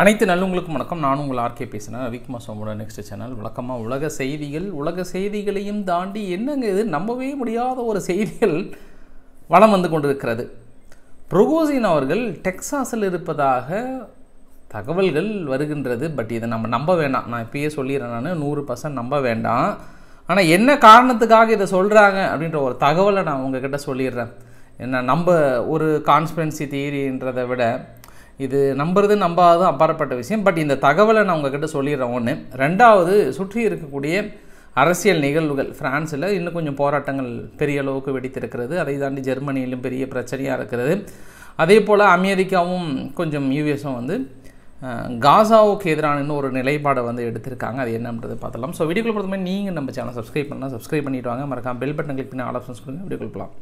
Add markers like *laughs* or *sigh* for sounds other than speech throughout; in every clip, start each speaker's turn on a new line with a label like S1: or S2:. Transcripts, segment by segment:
S1: அனைத்து நல்லவங்களுக்கும் வணக்கம் நானும் உங்கள் ஆர்கே பேசினேன் ரவிக்குமார் சோமோட நெக்ஸ்ட் சேனல் வழக்கமாக உலக செய்திகள் உலக செய்திகளையும் தாண்டி என்னங்க இது நம்பவே முடியாத ஒரு செய்திகள் வளம் வந்து கொண்டிருக்கிறது புரகோசின் அவர்கள் டெக்ஸாஸில் இருப்பதாக தகவல்கள் வருகின்றது பட் இதை நம்ம நம்ப வேண்டாம் நான் இப்பயே சொல்லிடுறேன் நான் நூறு பர்சன்ட் நம்ப வேண்டாம் ஆனால் என்ன காரணத்துக்காக இதை சொல்கிறாங்க அப்படின்ற ஒரு தகவலை நான் உங்ககிட்ட சொல்லிடுறேன் என்ன நம்ம ஒரு கான்ஸ்பிரன்சி தியரின்றதை விட இது நம்புறது நம்பாவது அப்பாற்பட்ட விஷயம் பட் இந்த தகவலை நான் உங்ககிட்ட சொல்லிடுறேன் ஒன்று ரெண்டாவது சுற்றி இருக்கக்கூடிய அரசியல் நிகழ்வுகள் ஃப்ரான்ஸில் இன்னும் கொஞ்சம் போராட்டங்கள் பெரிய அளவுக்கு வெடித்திருக்கிறது அதை தாண்டி ஜெர்மனியிலும் பெரிய பிரச்சனையாக இருக்கிறது அதே போல் அமெரிக்காவும் கொஞ்சம் யூஎஸும் வந்து காசாவுக்கு எதிரான ஒரு நிலைப்பாடை வந்து எடுத்திருக்காங்க அது என்னன்றது பார்த்தலாம் ஸோ வீடியோக்குள் பொறுத்தமாதிரி நீங்கள் நம்ம சேனல் சப்ஸ்கிரைப் பண்ணால் சப்ஸ்கிரைப் பண்ணிவிட்டு வாங்க மறக்காம பெல் பட்டன் கிளிக் பண்ணி ஆல் ஆப்ஷன்ஸ் கொடுங்க வீடியோக்குள் போகலாம்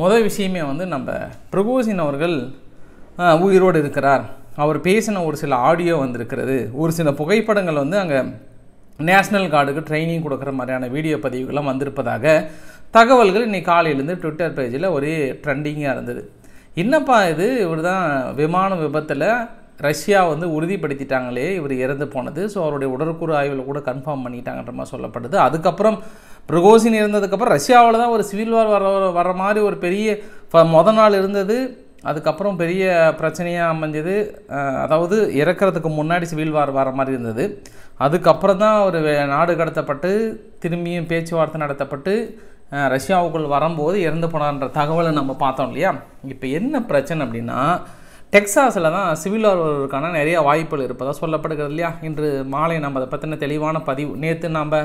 S1: முதல் விஷயமே வந்து நம்ம பிரபுசின் அவர்கள் உயிரோடு இருக்கிறார் அவர் பேசின ஒரு சில ஆடியோ வந்திருக்கிறது ஒரு சில புகைப்படங்கள் வந்து அங்கே நேஷ்னல் கார்டுக்கு ட்ரைனிங் கொடுக்குற மாதிரியான வீடியோ பதிவுகள்லாம் வந்திருப்பதாக தகவல்கள் இன்றைக்கி காலையிலேருந்து ட்விட்டர் பேஜில் ஒரே ட்ரெண்டிங்காக இருந்தது என்னப்பா இது இவர் தான் விமான விபத்தில் ரஷ்யா வந்து உறுதிப்படுத்திட்டாங்களே இவர் இறந்து போனது ஸோ அவருடைய உடற்கூறு ஆய்வில் கூட கன்ஃபார்ம் பண்ணிட்டாங்கன்ற மாதிரி சொல்லப்படுது அதுக்கப்புறம் ப்ரகோசின் இருந்ததுக்கப்புறம் ரஷ்யாவில் தான் ஒரு சிவில் வார் வர வர மாதிரி ஒரு பெரிய மொதல் நாள் இருந்தது அதுக்கப்புறம் பெரிய பிரச்சனையாக அமைஞ்சது அதாவது இறக்கிறதுக்கு முன்னாடி சிவில் வார் வர மாதிரி இருந்தது அதுக்கப்புறம் தான் ஒரு நாடு கடத்தப்பட்டு திரும்பியும் பேச்சுவார்த்தை நடத்தப்பட்டு ரஷ்யாவுக்குள் வரும்போது இறந்து போனான்ற தகவலை நம்ம பார்த்தோம் இல்லையா இப்போ என்ன பிரச்சனை அப்படின்னா டெக்ஸாஸில் தான் சிவில் வருவதற்கான நிறைய வாய்ப்புகள் இருப்பதாக சொல்லப்படுகிறது இல்லையா இன்று மாலை நம்ம அதை பற்றின தெளிவான பதிவு நேற்று நம்ம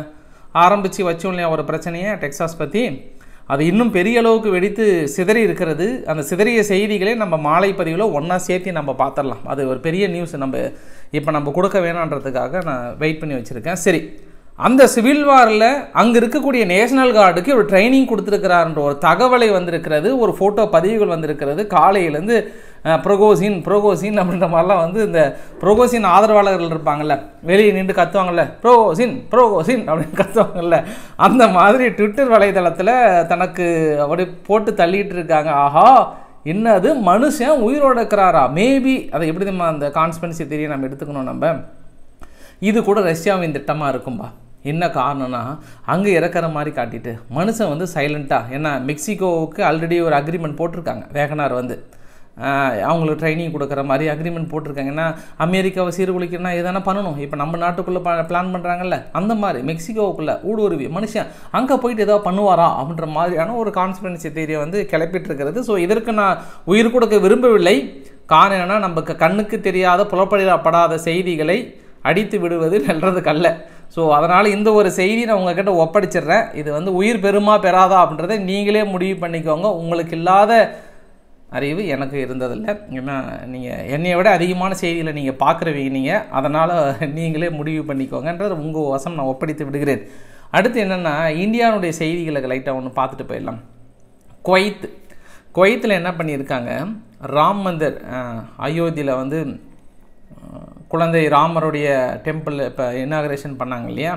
S1: ஆரம்பித்து வச்சோம் இல்லையா ஒரு பிரச்சனையை டெக்ஸாஸ் பற்றி அது இன்னும் பெரிய அளவுக்கு வெடித்து சிதறி இருக்கிறது அந்த சிதறிய செய்திகளே நம்ம மாலை பதிவில் ஒன்றா சேர்த்து நம்ம பார்த்துடலாம் அது ஒரு பெரிய நியூஸ் நம்ம இப்போ நம்ம கொடுக்க வேணான்றதுக்காக நான் வெயிட் பண்ணி வச்சுருக்கேன் சரி அந்த சிவில் வாரில் அங்கே இருக்கக்கூடிய நேஷனல் கார்டுக்கு ஒரு ட்ரைனிங் கொடுத்துருக்கிறாருன்ற ஒரு தகவலை வந்திருக்கிறது ஒரு ஃபோட்டோ பதிவுகள் வந்திருக்கிறது காலையிலேருந்து புரோகோசின் புரோகோசின் அப்படின்ற மாதிரிலாம் வந்து இந்த புரோகோசின் ஆதரவாளர்கள் இருப்பாங்கல்ல வெளியே நின்று கத்துவாங்கல்ல புரோகோசின் புரோகோசின் அப்படின்னு கத்துவாங்கல்ல அந்த மாதிரி ட்விட்டர் வலைதளத்தில் தனக்கு அப்படி போட்டு தள்ளிட்டு இருக்காங்க ஆஹா என்னது மனுஷன் உயிரோடு இருக்கிறாரா மேபி அதை எப்படி நம்ம அந்த கான்ஸ்பென்சி தெரிய நம்ம எடுத்துக்கணும் நம்ம இது கூட ரஷ்யாவின் திட்டமாக இருக்கும்பா என்ன காரணம்னா அங்கே இறக்குற மாதிரி காட்டிட்டு மனுஷன் வந்து சைலண்ட்டாக ஏன்னா மெக்சிகோவுக்கு ஆல்ரெடி ஒரு அக்ரிமெண்ட் போட்டிருக்காங்க வேகனார் வந்து அவங்களுக்கு ட்ரைனிங் கொடுக்குற மாதிரி அக்ரிமெண்ட் போட்டிருக்காங்கன்னா அமெரிக்காவை சீர்குலைக்கணும்னா எதனா பண்ணணும் இப்போ நம்ம நாட்டுக்குள்ளே பிளான் பண்ணுறாங்கல்ல அந்த மாதிரி மெக்சிகோவுக்குள்ளே ஊடுருவி மனுஷன் அங்கே போயிட்டு ஏதோ பண்ணுவாரா அப்படின்ற மாதிரியான ஒரு கான்ஸ்பிரன்சி தேரியை வந்து கிளப்பிட்டு இருக்கிறது ஸோ இதற்கு நான் உயிர் கொடுக்க விரும்பவில்லை காரணம் என்னென்னா நமக்கு கண்ணுக்கு தெரியாத புலப்படப்படாத செய்திகளை அடித்து விடுவது நல்லதுக்கல்ல ஸோ அதனால் இந்த ஒரு செய்தி நான் உங்ககிட்ட ஒப்படைச்சிடுறேன் இது வந்து உயிர் பெருமா பெறாதா அப்படின்றத நீங்களே முடிவு பண்ணிக்கோங்க உங்களுக்கு இல்லாத அறிவு எனக்கு இருந்ததில்லை ஏன்னா நீங்கள் என்னையை விட அதிகமான செய்திகளை நீங்கள் பார்க்குறவீங்க நீங்கள் அதனால் நீங்களே முடிவு பண்ணிக்கோங்கன்றது உங்கள் வசம் நான் ஒப்படைத்து விடுகிறேன் அடுத்து என்னென்னா இந்தியாவுடைய செய்திகளை லைட்டாக ஒன்று பார்த்துட்டு போயிடலாம் குவைத் குவைத்தில் என்ன பண்ணியிருக்காங்க ராம் மந்திர் அயோத்தியில் வந்து குழந்தை ராமருடைய டெம்பிள் இப்போ இன்னாகரேஷன் பண்ணாங்க இல்லையா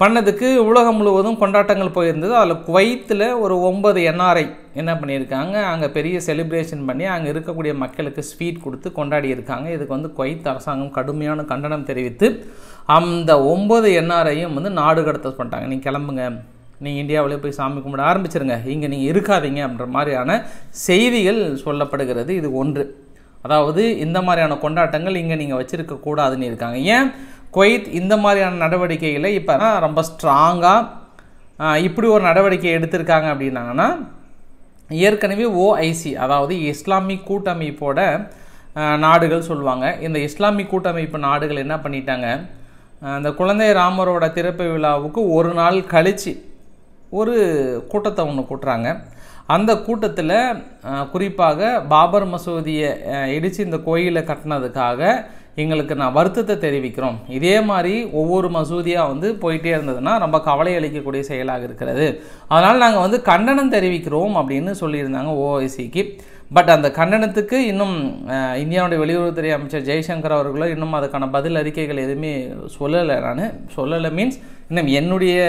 S1: பண்ணதுக்கு உலகம் முழுவதும் கொண்டாட்டங்கள் போயிருந்தது அதில் குவைத்தில் ஒரு ஒன்பது என்ஆர்ஐ என்ன பண்ணியிருக்காங்க அங்கே பெரிய செலிப்ரேஷன் பண்ணி அங்கே இருக்கக்கூடிய மக்களுக்கு ஸ்வீட் கொடுத்து கொண்டாடி இருக்காங்க இதுக்கு வந்து குவைத் அரசாங்கம் கடுமையான கண்டனம் தெரிவித்து அந்த ஒம்பது என்ஆர்ஐயும் வந்து நாடு கடத்த பண்ணிட்டாங்க நீங்கள் கிளம்புங்க நீங்கள் இந்தியாவிலே போய் சாமி கும்பிட ஆரம்பிச்சிருங்க இங்கே நீங்கள் இருக்காதீங்க அப்படின்ற மாதிரியான செய்திகள் சொல்லப்படுகிறது இது ஒன்று அதாவது இந்த மாதிரியான கொண்டாட்டங்கள் இங்கே நீங்கள் வச்சுருக்க கூடாதுன்னு இருக்காங்க ஏன் குவைத் இந்த மாதிரியான நடவடிக்கைகளை இப்போ ரொம்ப ஸ்ட்ராங்காக இப்படி ஒரு நடவடிக்கை எடுத்திருக்காங்க அப்படின்னாங்கன்னா ஏற்கனவே ஓஐசி அதாவது இஸ்லாமிக் கூட்டமைப்போட நாடுகள் சொல்லுவாங்க இந்த இஸ்லாமிக் கூட்டமைப்பு நாடுகள் என்ன பண்ணிட்டாங்க அந்த குழந்தை ராமரோட திறப்பு விழாவுக்கு ஒரு நாள் கழித்து ஒரு கூட்டத்தை ஒன்று கூட்டுறாங்க அந்த கூட்டத்தில் குறிப்பாக பாபர் மசூதியை இடித்து இந்த கோயிலை கட்டினதுக்காக எங்களுக்கு நான் வருத்தத்தை தெரிவிக்கிறோம் இதே மாதிரி ஒவ்வொரு மசூதியாக வந்து போயிட்டே இருந்ததுன்னா ரொம்ப கவலை அளிக்கக்கூடிய செயலாக இருக்கிறது அதனால் நாங்கள் வந்து கண்டனம் தெரிவிக்கிறோம் அப்படின்னு சொல்லியிருந்தாங்க ஓஐசிக்கு பட் அந்த கண்டனத்துக்கு இன்னும் இந்தியாவுடைய வெளியுறவுத்துறை அமைச்சர் ஜெய்சங்கர் அவர்களோ இன்னும் அதுக்கான பதில் அறிக்கைகள் எதுவுமே சொல்லலை நான் சொல்லலை மீன்ஸ் இன்னும் என்னுடைய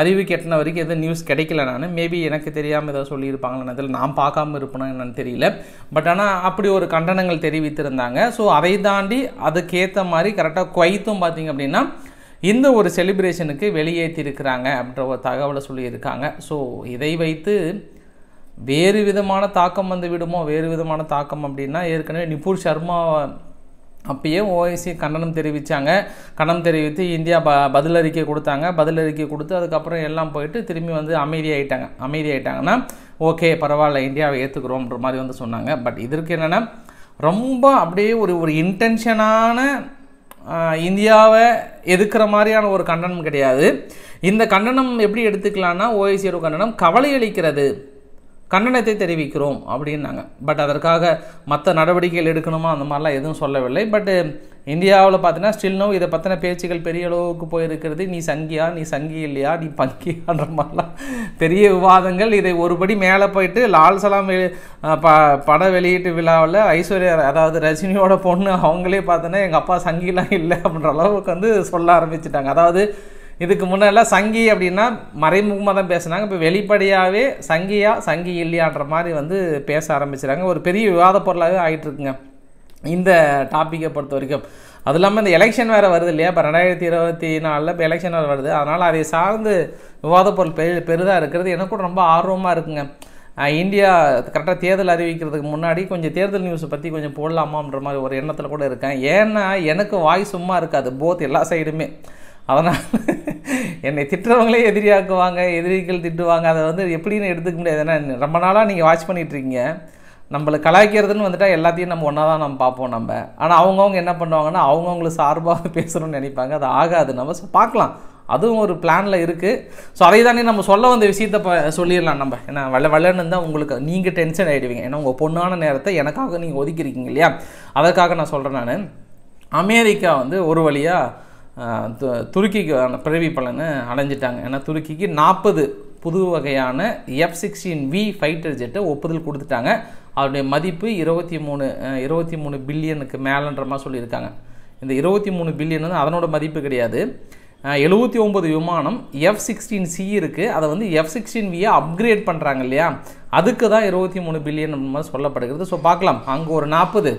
S1: அறிவு கெட்டின வரைக்கும் எதுவும் நியூஸ் கிடைக்கல நான் மேபி எனக்கு தெரியாமல் ஏதோ சொல்லியிருப்பாங்களே அதில் நான் பார்க்காம இருப்பேன்னு என்னன்னு தெரியல பட் ஆனால் அப்படி ஒரு கண்டனங்கள் தெரிவித்திருந்தாங்க ஸோ அதை தாண்டி அதுக்கேற்ற மாதிரி கரெக்டாக குவைத்தும் பார்த்திங்க அப்படின்னா இந்த ஒரு செலிப்ரேஷனுக்கு வெளியேற்றிருக்கிறாங்க அப்படின்ற ஒரு தகவலை சொல்லியிருக்காங்க ஸோ இதை வைத்து வேறு விதமான தாக்கம் வந்து விடுமோ வேறு விதமான தாக்கம் அப்படின்னா ஏற்கனவே நிபுர் சர்மா அப்பயே ஓஎஸ்சி கண்டனம் தெரிவித்தாங்க கண்டனம் தெரிவித்து இந்தியா ப பதிலறிக்கை கொடுத்தாங்க பதிலறிக்கை கொடுத்து அதுக்கப்புறம் எல்லாம் போயிட்டு திரும்பி வந்து அமைதியாகிட்டாங்க அமைதியாகிட்டாங்கன்னா ஓகே பரவாயில்ல இந்தியாவை ஏற்றுக்குறோம்ன்ற மாதிரி வந்து சொன்னாங்க பட் இதற்கு என்னென்னா ரொம்ப அப்படியே ஒரு ஒரு இன்டென்ஷனான இந்தியாவை எதுக்கிற மாதிரியான ஒரு கண்டனம் கிடையாது இந்த கண்டனம் எப்படி எடுத்துக்கலான்னா ஓஎஸ்சியோட கண்டனம் கவலை அளிக்கிறது கண்டனத்தை தெரிவிக்கிறோம் அப்படின்னாங்க பட் அதற்காக மற்ற நடவடிக்கைகள் எடுக்கணுமா அந்த மாதிரிலாம் எதுவும் சொல்லவில்லை பட்டு இந்தியாவில் பார்த்தீங்கன்னா ஸ்டில்னோ இதை பற்றின பேச்சுகள் பெரிய அளவுக்கு போயிருக்கிறது நீ சங்கியா நீ சங்கி இல்லையா நீ பங்கியான்ற மாதிரிலாம் பெரிய விவாதங்கள் இதை ஒருபடி மேலே போயிட்டு லால் சலாம் ப பட வெளியீட்டு விழாவில் ஐஸ்வர்யா அதாவது ரஜினியோட பொண்ணு அவங்களே பார்த்தோன்னா எங்கள் அப்பா சங்கிலாம் இல்லை அப்படின்ற அளவுக்கு வந்து சொல்ல ஆரம்பிச்சிட்டாங்க அதாவது இதுக்கு முன்னெல்லாம் சங்கி அப்படின்னா மறைமுகமாக தான் பேசுனாங்க இப்போ வெளிப்படையாகவே சங்கியா சங்கி இல்லையான்ற மாதிரி வந்து பேச ஆரம்பிச்சுறாங்க ஒரு பெரிய விவாத பொருளாகவே ஆகிட்டு இருக்குங்க இந்த டாப்பிக்கை பொறுத்த வரைக்கும் அது இல்லாமல் இந்த எலெக்ஷன் வேறு வருது இல்லையா இப்போ ரெண்டாயிரத்தி இருபத்தி நாலில் இப்போ எலெக்ஷன் வேறு வருது அதனால் அதை சார்ந்து விவாத பொருள் பெரு பெரிதாக இருக்கிறது எனக்கு கூட ரொம்ப ஆர்வமாக இருக்குங்க இந்தியா கரெக்டாக தேர்தல் அறிவிக்கிறதுக்கு முன்னாடி கொஞ்சம் தேர்தல் நியூஸை பற்றி கொஞ்சம் போடலாமான்ற மாதிரி ஒரு எண்ணத்தில் கூட இருக்கேன் ஏன்னா எனக்கு வாய் சும்மா இருக்காது போத் எல்லா சைடுமே அதனால் என்னை திட்டுறவங்களே எதிரியாக்குவாங்க எதிரிகள் திட்டுவாங்க அதை வந்து எப்படின்னு எடுத்துக்க முடியாது ஏன்னா ரொம்ப நாளாக நீங்கள் வாட்ச் பண்ணிகிட்ருக்கீங்க நம்மளை கலாய்க்கிறதுன்னு வந்துட்டால் எல்லாத்தையும் நம்ம ஒன்றா தான் நம்ம பார்ப்போம் நம்ம ஆனால் அவங்கவுங்க என்ன பண்ணுவாங்கன்னா அவங்கவுங்களுக்கு சார்பாக *laughs* பேசணும்னு நினைப்பாங்க அது ஆகாது நம்ம ஸோ பார்க்கலாம் அதுவும் ஒரு பிளானில் இருக்குது ஸோ அதை தானே நம்ம சொல்ல வந்த விஷயத்த ப சொல்லிடலாம் நம்ம ஏன்னா வள வளன்னு தான் உங்களுக்கு நீங்கள் டென்ஷன் ஆகிடுவீங்க ஏன்னா உங்கள் பொண்ணான நேரத்தை எனக்காக நீங்கள் ஒதுக்கிருக்கீங்க இல்லையா அதற்காக நான் சொல்கிறேன் நான் அமெரிக்கா வந்து ஒரு வழியாக து துருக்கிக்கான பிறவி பலனை அடைஞ்சிட்டாங்க ஏன்னா துருக்கிக்கு நாற்பது புது வகையான எஃப் சிக்ஸ்டீன் வி ஃபைட்டர் ஜெட்டை ஒப்புதல் கொடுத்துட்டாங்க அதனுடைய மதிப்பு இருபத்தி மூணு இருபத்தி மூணு பில்லியனுக்கு மேலன்ற மாதிரி சொல்லியிருக்காங்க இந்த இருபத்தி மூணு பில்லியன் வந்து அதனோட மதிப்பு கிடையாது எழுபத்தி ஒம்பது விமானம் எஃப் சிக்ஸ்டீன் சி இருக்குது அதை வந்து எஃப் சிக்ஸ்டீன் வியை அப்கிரேட் பண்ணுறாங்க இல்லையா அதுக்கு தான் இருபத்தி மூணு பில்லியன் மாதிரி சொல்லப்படுகிறது ஸோ பார்க்கலாம் அங்கே ஒரு நாற்பது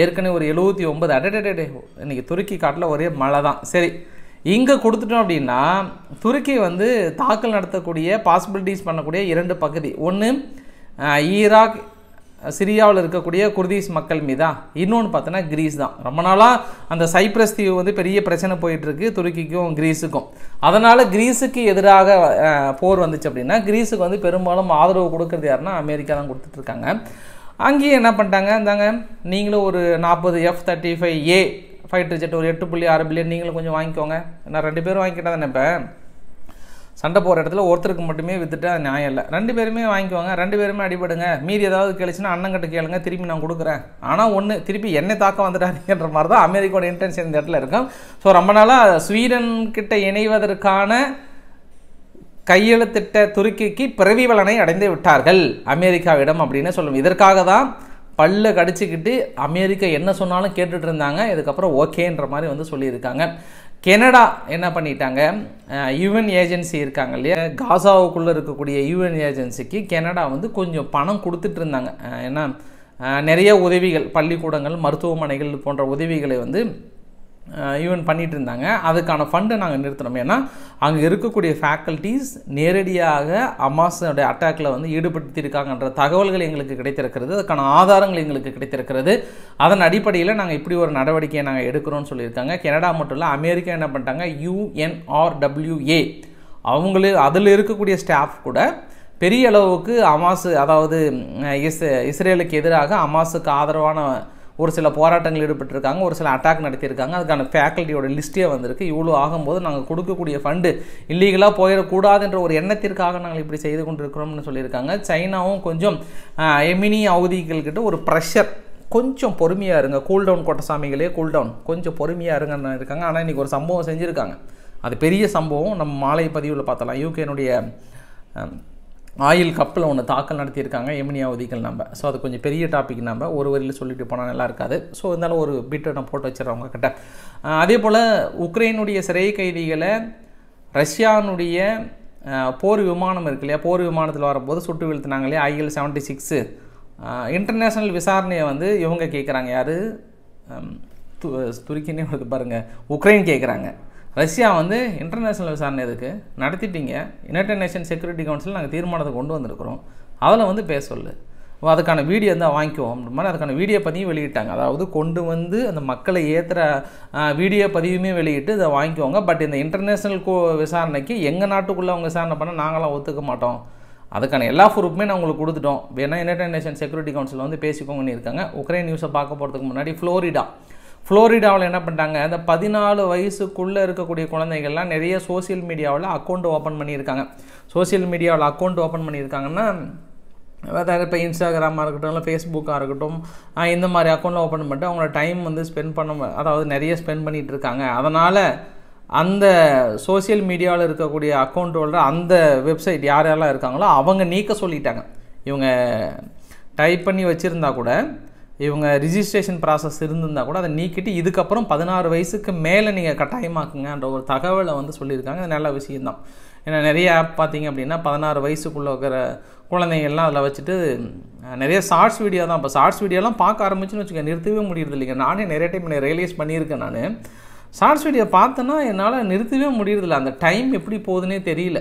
S1: ஏற்கனவே ஒரு எழுபத்தி ஒன்பது அடடடே இன்றைக்கி துருக்கி காட்டில் ஒரே மழை தான் சரி இங்கே கொடுத்துட்டோம் அப்படின்னா துருக்கி வந்து தாக்கல் நடத்தக்கூடிய பாசிபிலிட்டிஸ் பண்ணக்கூடிய இரண்டு பகுதி ஒன்று ஈராக் சிரியாவில் இருக்கக்கூடிய குர்தீஸ் மக்கள் மீதா இன்னொன்று பார்த்தோன்னா கிரீஸ் தான் ரொம்ப நாளாக அந்த சைப்ரஸ் தீவு வந்து பெரிய பிரச்சனை போயிட்டுருக்கு துருக்கிக்கும் கிரீஸுக்கும் அதனால் கிரீஸுக்கு எதிராக போர் வந்துச்சு அப்படின்னா கிரீஸுக்கு வந்து பெரும்பாலும் ஆதரவு கொடுக்கறது யாருன்னா அமெரிக்கா தான் கொடுத்துட்ருக்காங்க அங்கேயும் என்ன பண்ணிட்டாங்க இந்தாங்க நீங்களும் ஒரு நாற்பது F thirty five A fighter jet ஒரு எட்டு புள்ளி ஆறு பில்லியன் நீங்களும் கொஞ்சம் வாங்கிக்கோங்க நான் ரெண்டு பேரும் வாங்கிக்கிட்டா தானே இப்போ சண்டை போகிற இடத்துல ஒருத்தருக்கு மட்டுமே வித்துட்டு அது நியாயம் இல்லை ரெண்டு பேருமே வாங்கிக்குவாங்க ரெண்டு பேருமே அடிபடுங்க மீறி ஏதாவது கேளுச்சுன்னா அண்ணங்கிட்ட கேளுங்க திருப்பி நான் கொடுக்குறேன் ஆனால் ஒன்று திருப்பி என்னை தாக்க வந்துடாதீங்கன்ற மாதிரி தான் அமெரிக்காவோட இன்டென்ஷன் இந்த இடத்துல இருக்கும் ஸோ ரொம்ப நாளாக ஸ்வீடன் கிட்ட இணைவதற்கான கையெழுத்திட்ட துருக்கிக்கு பிறவி வளனை அடைந்து விட்டார்கள் அமெரிக்காவிடம் அப்படின்னு சொல்லும் இதற்காக தான் பல்ல கடிச்சிக்கிட்டு அமெரிக்கா என்ன சொன்னாலும் கேட்டுட்டு இருந்தாங்க இதுக்கப்புறம் ஓகேன்ற மாதிரி வந்து சொல்லியிருக்காங்க கெனடா என்ன பண்ணிட்டாங்க யூஎன் ஏஜென்சி இருக்காங்க இல்லையா காசாவுக்குள்ளே இருக்கக்கூடிய யூஎன் ஏஜென்சிக்கு கெனடா வந்து கொஞ்சம் பணம் கொடுத்துட்டு இருந்தாங்க ஏன்னா நிறைய உதவிகள் பள்ளிக்கூடங்கள் மருத்துவமனைகள் போன்ற உதவிகளை வந்து ஈவன் பண்ணிகிட்டு இருந்தாங்க அதுக்கான ஃபண்டை நாங்கள் நிறுத்தினோம் ஏன்னா அங்கே இருக்கக்கூடிய ஃபேக்கல்ட்டிஸ் நேரடியாக அமாஸோடைய அட்டாக்கில் வந்து ஈடுபடுத்தியிருக்காங்கன்ற தகவல்கள் எங்களுக்கு கிடைத்திருக்கிறது அதுக்கான ஆதாரங்கள் எங்களுக்கு கிடைத்திருக்கிறது அதன் அடிப்படையில் நாங்கள் இப்படி ஒரு நடவடிக்கையை நாங்கள் எடுக்கிறோம்னு சொல்லியிருக்காங்க கனடா மட்டும் இல்லை அமெரிக்கா என்ன பண்ணிட்டாங்க யூஎன்ஆர்டபிள்யூஏ அவங்களே அதில் இருக்கக்கூடிய ஸ்டாஃப் கூட பெரிய அளவுக்கு அமாசு அதாவது இஸ் இஸ்ரேலுக்கு எதிராக அமாஸுக்கு ஆதரவான ஒரு சில போராட்டங்கள் ஈடுபட்டிருக்காங்க ஒரு சில அட்டாக் நடத்தியிருக்காங்க அதுக்கான ஃபேக்கல்ட்டியோட லிஸ்ட்டே வந்திருக்கு இவ்வளோ ஆகும்போது நாங்கள் கொடுக்கக்கூடிய ஃபண்டு இல்லீகலாக போயிடக்கூடாதுன்ற ஒரு எண்ணத்திற்காக நாங்கள் இப்படி செய்து கொண்டிருக்கிறோம்னு சொல்லியிருக்காங்க சைனாவும் கொஞ்சம் எமினி அவதிகள்கிட்ட ஒரு ப்ரெஷர் கொஞ்சம் பொறுமையாக இருங்க கூல்டவுன் கோட்டசாமிகளே கூல்டவுன் கொஞ்சம் பொறுமையாக இருங்கன்னு இருக்காங்க ஆனால் இன்றைக்கி ஒரு சம்பவம் செஞ்சுருக்காங்க அது பெரிய சம்பவம் நம்ம மாலை பதிவில் பார்த்தலாம் யூகேனுடைய ஆயில் கப்பில் ஒன்று தாக்கல் நடத்தியிருக்காங்க எமினியா உதிகள் நம்ம ஸோ அது கொஞ்சம் பெரிய டாபிக் நம்ம ஒரு வரியில் சொல்லிட்டு போனால் நல்லா இருக்காது ஸோ இருந்தாலும் ஒரு பிட்டை நான் போட்டு வச்சிடறவங்க கிட்ட அதே போல் உக்ரைனுடைய சிறை கைதிகளை ரஷ்யானுடைய போர் விமானம் இருக்கு இல்லையா போர் விமானத்தில் வரும்போது சுட்டு வீழ்த்தினாங்க இல்லையா ஐஎல் செவன்ட்டி சிக்ஸு இன்டர்நேஷ்னல் விசாரணையை வந்து இவங்க கேட்குறாங்க யார் துருக்கினே வருது பாருங்கள் உக்ரைன் கேட்குறாங்க ரஷ்யா வந்து இன்டர்நேஷ்னல் விசாரணை இருக்குது நடத்திட்டீங்க யுனைடட் நேஷன் செக்யூரிட்டி கவுன்சில் நாங்கள் தீர்மானத்தை கொண்டு வந்திருக்கிறோம் அதில் வந்து பேச சொல்லு அதுக்கான வீடியோ தான் வாங்கிக்குவோம் அப்படின்ற மாதிரி அதுக்கான வீடியோ பதிவும் வெளியிட்டாங்க அதாவது கொண்டு வந்து அந்த மக்களை ஏற்றுற வீடியோ பதிவுமே வெளியிட்டு இதை வாங்கிக்குவாங்க பட் இந்த இன்டர்நேஷ்னல் கோ விசாரணைக்கு எங்கள் நாட்டுக்குள்ளே அவங்க விசாரணை பண்ண நாங்களாம் ஒத்துக்க மாட்டோம் அதுக்கான எல்லா ப்ரூஃப்மே நான் உங்களுக்கு கொடுத்துட்டோம் வேணால் யுனைடட் நேஷன் செக்யூரிட்டி கவுன்சில் வந்து பேசிக்கோங்கன்னு இருக்காங்க உக்ரைன் நியூஸை பார்க்க போகிறதுக்கு முன்னாடி ஃப்ளோரிடா ஃப்ளோரிடாவில் என்ன பண்ணிட்டாங்க அந்த பதினாலு வயசுக்குள்ளே இருக்கக்கூடிய குழந்தைகள்லாம் நிறைய சோசியல் மீடியாவில் அக்கௌண்ட் ஓப்பன் பண்ணியிருக்காங்க சோசியல் மீடியாவில் அக்கௌண்ட் ஓப்பன் பண்ணியிருக்காங்கன்னா அதாவது இப்போ இன்ஸ்டாகிராமாக இருக்கட்டும் இல்லை ஃபேஸ்புக்காக இருக்கட்டும் இந்த மாதிரி அக்கௌண்ட்டில் ஓப்பன் பண்ணிட்டு அவங்களோட டைம் வந்து ஸ்பெண்ட் பண்ண அதாவது நிறைய ஸ்பெண்ட் பண்ணிகிட்டு இருக்காங்க அதனால் அந்த சோசியல் மீடியாவில் இருக்கக்கூடிய அக்கௌண்ட் ஹோல்டர் அந்த வெப்சைட் யார் யாரெல்லாம் இருக்காங்களோ அவங்க நீக்க சொல்லிட்டாங்க இவங்க டைப் பண்ணி வச்சுருந்தா கூட இவங்க ரிஜிஸ்ட்ரேஷன் ப்ராசஸ் இருந்திருந்தால் கூட அதை நீக்கிட்டு இதுக்கப்புறம் பதினாறு வயசுக்கு மேலே நீங்கள் கட்டாயமாக்குங்கன்ற ஒரு தகவலை வந்து சொல்லியிருக்காங்க அது நல்ல விஷயந்தான் ஏன்னா நிறைய ஆப் பார்த்தீங்க அப்படின்னா பதினாறு வயசுக்குள்ளே இருக்கிற குழந்தைங்கள்லாம் அதில் வச்சுட்டு நிறைய ஷார்ட்ஸ் வீடியோ தான் இப்போ ஷார்ட்ஸ் வீடியோலாம் பார்க்க ஆரம்பிச்சுன்னு வச்சுக்கோங்க நிறுத்தவே முடியறது இல்லைங்க நானே நிறைய டைம் நான் ரியலைஸ் பண்ணியிருக்கேன் நான் ஷார்ட்ஸ் வீடியோ பார்த்தேன்னா என்னால் நிறுத்தவே முடியறதில்ல அந்த டைம் எப்படி போகுதுன்னே தெரியல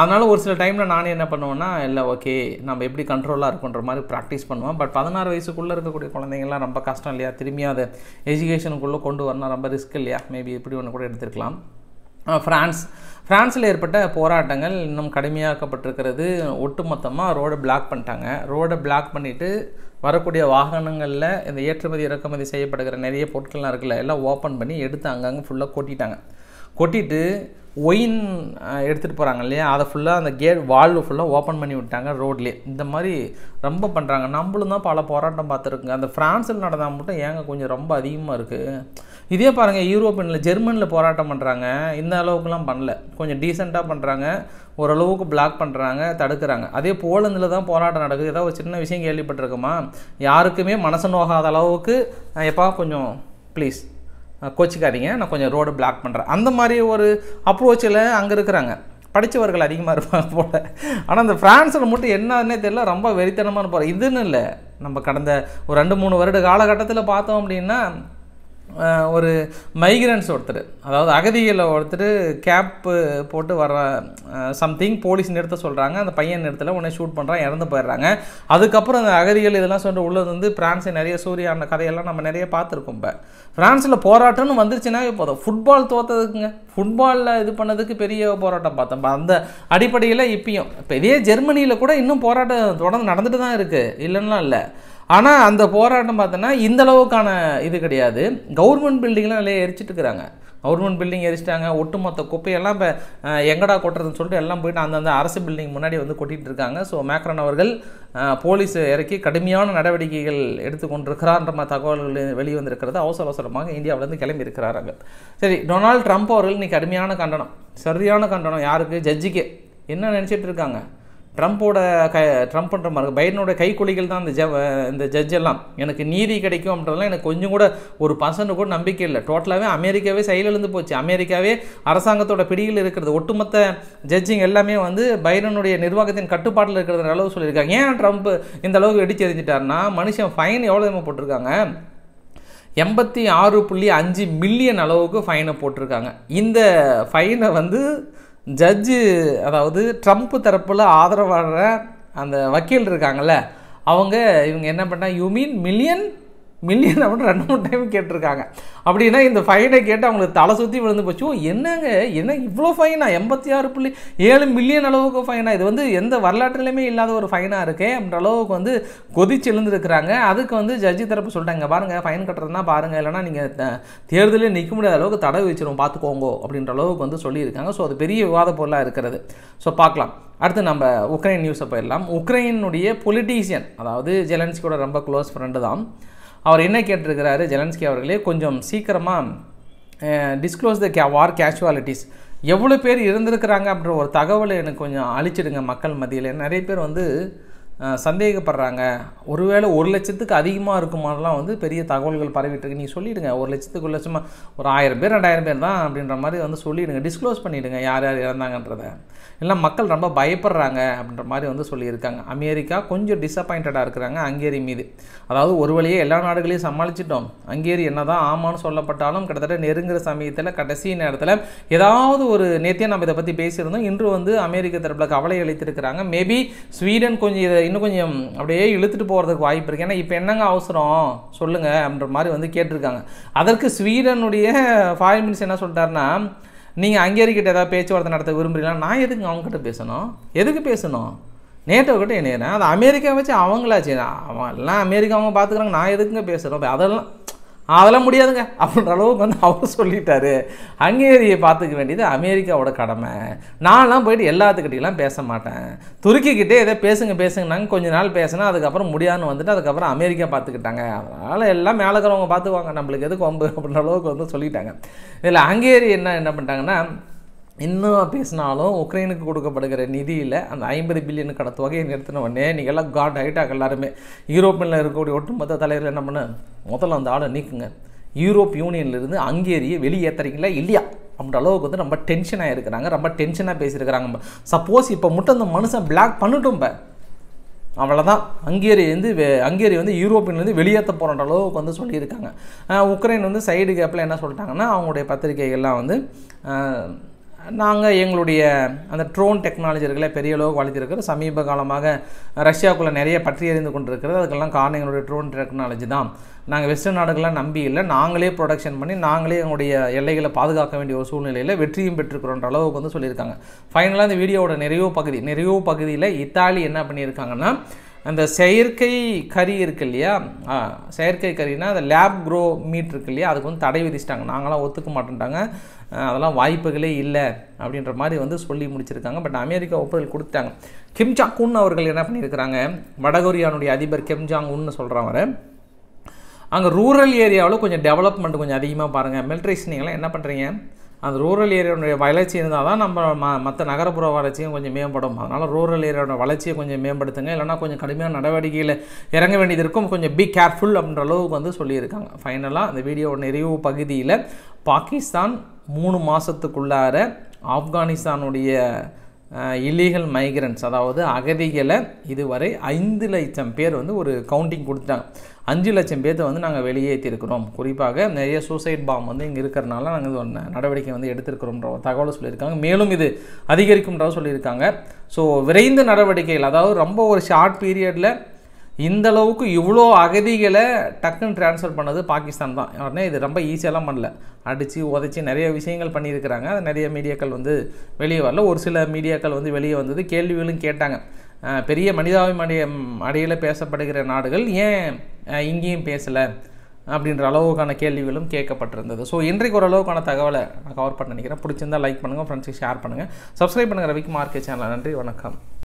S1: அதனால் ஒரு சில டைமில் நானே என்ன பண்ணுவேன்னா இல்லை ஓகே நம்ம எப்படி கண்ட்ரோலாக இருக்குன்ற மாதிரி ப்ராக்டிஸ் பண்ணுவேன் பட் பதினாறு வயசுக்குள்ளே இருக்கக்கூடிய குழந்தைங்கள்லாம் ரொம்ப கஷ்டம் இல்லையா திரும்பி அதை எஜுகேஷனுக்குள்ளே கொண்டு வரணும் ரொம்ப ரிஸ்க் இல்லையா மேபி இப்படி ஒன்று கூட எடுத்துருக்கலாம் ஃப்ரான்ஸ் ஃப்ரான்ஸில் ஏற்பட்ட போராட்டங்கள் இன்னும் கடுமையாக்கப்பட்டிருக்கிறது ஒட்டுமொத்தமாக ரோடை பிளாக் பண்ணிட்டாங்க ரோடை பிளாக் பண்ணிவிட்டு வரக்கூடிய வாகனங்களில் இந்த ஏற்றுமதி இறக்குமதி செய்யப்படுகிற நிறைய பொருட்கள்லாம் இருக்குல்ல எல்லாம் ஓப்பன் பண்ணி எடுத்து அங்கங்கே ஃபுல்லாக கொட்டிட்டாங்க கொட்டிட்டு ஒயின் எடுத்துகிட்டு போகிறாங்க இல்லையா அதை ஃபுல்லாக அந்த கேட் வால்வு ஃபுல்லாக ஓப்பன் பண்ணி விட்டாங்க ரோட்லேயே இந்த மாதிரி ரொம்ப பண்ணுறாங்க நம்மளும் தான் பல போராட்டம் பார்த்துருக்குங்க அந்த ஃப்ரான்ஸில் நடந்தால் மட்டும் ஏங்க கொஞ்சம் ரொம்ப அதிகமாக இருக்குது இதே பாருங்கள் யூரோப்பியனில் ஜெர்மனியில் போராட்டம் பண்ணுறாங்க இந்த அளவுக்குலாம் பண்ணல கொஞ்சம் டீசெண்டாக பண்ணுறாங்க ஓரளவுக்கு பிளாக் பண்ணுறாங்க தடுக்கிறாங்க அதே போலந்தில் தான் போராட்டம் நடக்குது ஏதாவது ஒரு சின்ன விஷயம் கேள்விப்பட்டிருக்குமா யாருக்குமே மனசு நோகாத அளவுக்கு எப்பா கொஞ்சம் ப்ளீஸ் கோச்சிக்காதீங்க நான் கொஞ்சம் ரோடு பிளாக் பண்ணுறேன் அந்த மாதிரி ஒரு அப்ரோச்சில் அங்கே இருக்கிறாங்க படித்தவர்கள் அதிகமாக இருப்பாங்க போல் ஆனால் அந்த ஃப்ரான்ஸில் மட்டும் என்னன்னே தெரியல ரொம்ப வெறித்தனமான போகிறேன் இதுன்னு இல்லை நம்ம கடந்த ஒரு ரெண்டு மூணு வருட காலகட்டத்தில் பார்த்தோம் அப்படின்னா ஒரு மைக்ரன்ஸ் ஒருத்தர் அதாவது அகதிகளை ஒருத்தர் கேப்பு போட்டு வர சம்திங் போலீஸ் நிறுத்த சொல்கிறாங்க அந்த பையன் நிறுத்தல உடனே ஷூட் பண்ணுறான் இறந்து போயிடுறாங்க அதுக்கப்புறம் அந்த அகதிகள் இதெல்லாம் சொல்லிட்டு உள்ளது வந்து ஃப்ரான்ஸை நிறைய சூரியான கதையெல்லாம் நம்ம நிறைய பார்த்துருக்கோம் இப்போ ஃப்ரான்ஸில் போராட்டம்னு வந்துருச்சுன்னா இப்போ ஃபுட்பால் தோற்றதுக்குங்க ஃபுட்பாலில் இது பண்ணதுக்கு பெரிய போராட்டம் பார்த்தோம் அந்த அடிப்படையில் இப்பயும் இப்போ இதே ஜெர்மனியில் கூட இன்னும் போராட்டம் தொடர்ந்து நடந்துட்டு தான் இருக்குது இல்லைன்னா இல்லை ஆனால் அந்த போராட்டம் பார்த்தோன்னா இந்த அளவுக்கான இது கிடையாது கவர்மெண்ட் பில்டிங்லாம் நிறைய எரிச்சுட்டு இருக்கிறாங்க கவர்மெண்ட் பில்டிங் எரிச்சிட்டாங்க ஒட்டுமொத்த குப்பையெல்லாம் இப்போ எங்கடா கொட்டுறதுன்னு சொல்லிட்டு எல்லாம் போயிட்டு அந்தந்த அரசு பில்டிங் முன்னாடி வந்து கொட்டிகிட்டு இருக்காங்க ஸோ மேக்ரான் அவர்கள் போலீஸ் இறக்கி கடுமையான நடவடிக்கைகள் எடுத்துக்கொண்டிருக்கிறார்ன்ற மாதிரி தகவல்கள் வெளிவந்திருக்கிறது அவசர அவசரமாக இந்தியாவிலேருந்து கிளம்பி இருக்கிறாங்க சரி டொனால்ட் ட்ரம்ப் அவர்கள் இன்றைக்கி கடுமையான கண்டனம் சரியான கண்டனம் யாருக்கு ஜட்ஜிக்கு என்ன நினச்சிட்டு இருக்காங்க ட்ரம்ப்போட க ட்ரம்ப்ன்ற மாதிரி பைடனோட கைக்குலிகள் தான் அந்த ஜ இந்த ஜட்ஜ் எல்லாம் எனக்கு நீதி கிடைக்கும் அப்படின்றதுலாம் எனக்கு கொஞ்சம் கூட ஒரு பர்சன்ட் கூட நம்பிக்கை இல்லை டோட்டலாகவே அமெரிக்காவே செயலிழந்து போச்சு அமெரிக்காவே அரசாங்கத்தோட பிடியில் இருக்கிறது ஒட்டுமொத்த ஜட்ஜிங் எல்லாமே வந்து பைடனுடைய நிர்வாகத்தின் கட்டுப்பாட்டில் இருக்கிறது அளவு சொல்லியிருக்காங்க ஏன் ட்ரம்ப் இந்த அளவுக்கு வெடிச்சு எறிஞ்சிட்டாருன்னா மனுஷன் ஃபைன் எவ்வளோ தெரியுமா போட்டிருக்காங்க எண்பத்தி ஆறு புள்ளி அஞ்சு மில்லியன் அளவுக்கு ஃபைனை போட்டிருக்காங்க இந்த ஃபைனை வந்து ஜட்ஜு அதாவது ட்ரம்ப் தரப்பில் ஆதரவாடுற அந்த வக்கீல் இருக்காங்கள்ல அவங்க இவங்க என்ன பண்ணால் யூ மீன் மில்லியன் மில்லியன் அப்படின்னு ரெண்டு மூணு டைம் கேட்டிருக்காங்க அப்படின்னா இந்த ஃபைனை கேட்டு அவங்களுக்கு தலை சுற்றி விழுந்து போச்சு என்னங்க என்ன இவ்வளோ ஃபைனா எண்பத்தி ஆறு புள்ளி ஏழு மில்லியன் அளவுக்கு ஃபைனா இது வந்து எந்த வரலாற்றுலையுமே இல்லாத ஒரு ஃபைனாக இருக்கே அப்படின்ற அளவுக்கு வந்து கொதிச்சு எழுந்திருக்கிறாங்க அதுக்கு வந்து ஜட்ஜி தரப்பு சொல்லிட்டாங்க பாருங்கள் ஃபைன் கட்டுறதுனா பாருங்கள் இல்லைனா நீங்கள் தேர்தலில் நிற்க முடியாத அளவுக்கு தடவை வச்சிருவோம் பார்த்துக்கோங்க அப்படின்ற அளவுக்கு வந்து சொல்லியிருக்காங்க ஸோ அது பெரிய விவாத பொருளாக இருக்கிறது ஸோ பார்க்கலாம் அடுத்து நம்ம உக்ரைன் நியூஸை போயிடலாம் உக்ரைனுடைய பொலிட்டீஷியன் அதாவது ஜெலன்ஸ்கியோட ரொம்ப க்ளோஸ் ஃப்ரெண்டு தான் அவர் என்ன கேட்டிருக்கிறாரு ஜெலன்ஸ்கி அவர்களே கொஞ்சம் சீக்கிரமாக disclose the K war casualties எவ்வளோ பேர் இருந்திருக்கிறாங்க அப்படின்ற ஒரு தகவலை எனக்கு கொஞ்சம் அழிச்சிடுங்க மக்கள் மத்தியில் நிறைய பேர் வந்து சந்தேகப்படுறாங்க ஒருவேளை ஒரு லட்சத்துக்கு அதிகமாக இருக்குமாதிரிலாம் வந்து பெரிய தகவல்கள் பரவிட்டுருக்கு நீங்கள் சொல்லிவிடுங்க ஒரு லட்சத்துக்கு ஒரு லட்சமாக ஒரு ஆயிரம் பேர் ரெண்டாயிரம் பேர் தான் அப்படின்ற மாதிரி வந்து சொல்லிவிடுங்க டிஸ்க்ளோஸ் பண்ணிவிடுங்க யார் யார் இறந்தாங்கன்றத இல்லை மக்கள் ரொம்ப பயப்படுறாங்க அப்படின்ற மாதிரி வந்து சொல்லியிருக்காங்க அமெரிக்கா கொஞ்சம் டிஸப்பாயிண்டடாக இருக்கிறாங்க அங்கேரி மீது அதாவது ஒரு வழியே எல்லா நாடுகளையும் சமாளிச்சிட்டோம் அங்கேரி என்ன தான் ஆமான்னு சொல்லப்பட்டாலும் கிட்டத்தட்ட நெருங்குற சமயத்தில் கடைசி நேரத்தில் ஏதாவது ஒரு நேத்தியாக நம்ம இதை பற்றி பேசியிருந்தோம் இன்று வந்து அமெரிக்க தரப்பில் கவலை அளித்திருக்கிறாங்க மேபி ஸ்வீடன் கொஞ்சம் இதை இன்னும் கொஞ்சம் அப்படியே இழுத்துட்டு போகிறதுக்கு வாய்ப்பு இருக்குது ஏன்னா இப்போ என்னங்க அவசரம் சொல்லுங்கள் அப்படின்ற மாதிரி வந்து கேட்டிருக்காங்க அதற்கு ஸ்வீடனுடைய ஃபாரின் மினிஸ்டர் என்ன சொல்லிட்டாருன்னா நீங்கள் ஹங்கேரிக்கிட்ட ஏதாவது பேச்சுவார்த்தை நடத்த விரும்புகிறீங்களா நான் எதுக்கு அவங்ககிட்ட பேசணும் எதுக்கு பேசணும் நேட்டோக்கிட்ட என்ன அது அமெரிக்கா வச்சு அவங்களா அவன் எல்லாம் அமெரிக்கா அவங்க பார்த்துக்கிறாங்க நான் எதுக்குங்க பேசுகிறோம் அதெல்லாம் அதெல்லாம் முடியாதுங்க அப்படின்ற அளவுக்கு வந்து அவர் சொல்லிட்டாரு ஹங்கேரியை பார்த்துக்க வேண்டியது அமெரிக்காவோட கடமை நான்லாம் போயிட்டு எல்லாத்துக்கிட்டையெல்லாம் பேச மாட்டேன் துருக்கிக்கிட்டே ஏதோ பேசுங்க பேசுங்கனாங்க கொஞ்ச நாள் பேசினா அதுக்கப்புறம் முடியாதுன்னு வந்துட்டு அதுக்கப்புறம் அமெரிக்கா பார்த்துக்கிட்டாங்க அதனால் எல்லாம் மேலே இருக்கிறவங்க பார்த்துக்குவாங்க நம்மளுக்கு எதுக்கு வம்பு அப்படின்ற அளவுக்கு வந்து சொல்லிட்டாங்க இதில் ஹங்கேரி என்ன என்ன பண்ணிட்டாங்கன்னா இன்னும் பேசினாலும் உக்ரைனுக்கு கொடுக்கப்படுகிற நிதியில் அந்த ஐம்பது பில்லியன் கடத்து வகையை நிறுத்தின உடனே நீங்கள் எல்லாம் காட் ஆகிட்டாங்க எல்லாருமே யூரோப்பியனில் இருக்கக்கூடிய ஒட்டுமொத்த தலைவர்கள் என்ன பண்ணு முதல்ல அந்த ஆளை நீக்குங்க யூரோப் யூனியன்லேருந்து அங்கேரிய வெளியேற்றுறீங்களா இல்லையா அப்படின்ற அளவுக்கு வந்து ரொம்ப டென்ஷனாக இருக்கிறாங்க ரொம்ப டென்ஷனாக பேசியிருக்கிறாங்க சப்போஸ் இப்போ மட்டும் அந்த மனுஷன் பிளாக் இப்போ அவ்வளோதான் ஹங்கேரி வந்து ஹங்கேரி வந்து யூரோப்பியன்லேருந்து வெளியேற்ற போகிற அளவுக்கு வந்து சொல்லியிருக்காங்க உக்ரைன் வந்து சைடு கேப்பில் என்ன சொல்லிட்டாங்கன்னா அவங்களுடைய பத்திரிகைகள்லாம் வந்து நாங்கள் எங்களுடைய அந்த ட்ரோன் டெக்னாலஜி பெரிய அளவுக்கு வளர்த்திருக்கிறது சமீப காலமாக ரஷ்யாவுக்குள்ளே நிறைய பற்றி எறிந்து கொண்டிருக்கிறது அதுக்கெல்லாம் காரணம் எங்களுடைய ட்ரோன் டெக்னாலஜி தான் நாங்கள் வெஸ்டர்ன் நாடுகள்லாம் நம்பி இல்லை நாங்களே ப்ரொடக்ஷன் பண்ணி நாங்களே எங்களுடைய எல்லைகளை பாதுகாக்க வேண்டிய ஒரு சூழ்நிலையில் வெற்றியும் பெற்றுக்கிறோன்ற அளவுக்கு வந்து சொல்லியிருக்காங்க ஃபைனலாக இந்த வீடியோவோட நிறைவு பகுதி நிறைவு பகுதியில் இத்தாலி என்ன பண்ணியிருக்காங்கன்னா அந்த செயற்கை கறி இருக்கு இல்லையா செயற்கை கறினா அந்த லேப் க்ரோ மீட் இருக்கு இல்லையா அதுக்கு வந்து தடை விதிச்சிட்டாங்க நாங்களாம் ஒத்துக்க மாட்டேன்ட்டாங்க அதெல்லாம் வாய்ப்புகளே இல்லை அப்படின்ற மாதிரி வந்து சொல்லி முடிச்சிருக்காங்க பட் அமெரிக்கா ஒப்புதல் கொடுத்தாங்க கிம் ஜாங் உன் அவர்கள் என்ன பண்ணியிருக்கிறாங்க வடகொரியானுடைய அதிபர் கிம் ஜாங் உன்னு சொல்கிறவர் அங்கே ரூரல் ஏரியாவில் கொஞ்சம் டெவலப்மெண்ட் கொஞ்சம் அதிகமாக பாருங்கள் மிலிட்ரிஸ் நீங்களாம் என்ன பண்ணுறீங்க அந்த ரூரல் ஏரியாவுடைய வளர்ச்சி இருந்தால் தான் நம்ம ம மற்ற நகரப்புற வளர்ச்சியும் கொஞ்சம் மேம்படும் அதனால் ரூரல் ஏரியாவோட வளர்ச்சியை கொஞ்சம் மேம்படுத்துங்க இல்லைனா கொஞ்சம் கடுமையான நடவடிக்கையில் இறங்க வேண்டியது இருக்கும் கொஞ்சம் பி கேர்ஃபுல் அப்படின்ற அளவுக்கு வந்து சொல்லியிருக்காங்க ஃபைனலாக அந்த வீடியோ நிறைவு பகுதியில் பாகிஸ்தான் மூணு மாதத்துக்குள்ளார ஆப்கானிஸ்தானுடைய இல்லீகல் மைக்ரன்ஸ் அதாவது அகதிகளை இதுவரை ஐந்து லட்சம் பேர் வந்து ஒரு கவுண்டிங் கொடுத்துட்டாங்க அஞ்சு லட்சம் பேர்த்தை வந்து நாங்கள் வெளியேற்றிருக்கிறோம் குறிப்பாக நிறைய சூசைட் பாம் வந்து இங்கே இருக்கிறனால நாங்கள் இது நடவடிக்கை வந்து எடுத்திருக்கிறோம்ன்ற தகவல் தகவலை சொல்லியிருக்காங்க மேலும் இது அதிகரிக்கும்ன்றதாக சொல்லியிருக்காங்க ஸோ விரைந்த நடவடிக்கைகள் அதாவது ரொம்ப ஒரு ஷார்ட் பீரியடில் இந்த அளவுக்கு இவ்வளோ அகதிகளை டக்குன்னு டிரான்ஸ்ஃபர் பண்ணது பாகிஸ்தான் தான் உடனே இது ரொம்ப ஈஸியெல்லாம் பண்ணல அடித்து உதச்சி நிறைய விஷயங்கள் பண்ணியிருக்கிறாங்க அது நிறைய மீடியாக்கள் வந்து வெளியே வரல ஒரு சில மீடியாக்கள் வந்து வெளியே வந்தது கேள்விகளும் கேட்டாங்க பெரிய மனிதாபிமான அடையில் பேசப்படுகிற நாடுகள் ஏன் இங்கேயும் பேசலை அப்படின்ற அளவுக்கான கேள்விகளும் கேட்கப்பட்டிருந்தது ஸோ இன்றைக்கு ஒரு அளவுக்கான தகவலை நான் கவர் பண்ண நினைக்கிறேன் பிடிச்சிருந்தால் லைக் பண்ணுங்கள் ஃப்ரெண்ட்ஸுக்கு ஷேர் பண்ணுங்கள் சப்ஸ்கிரைப் பண்ணுங்கள் ரவிக்கு மார்க்கெட் சேனல் நன்றி வணக்கம்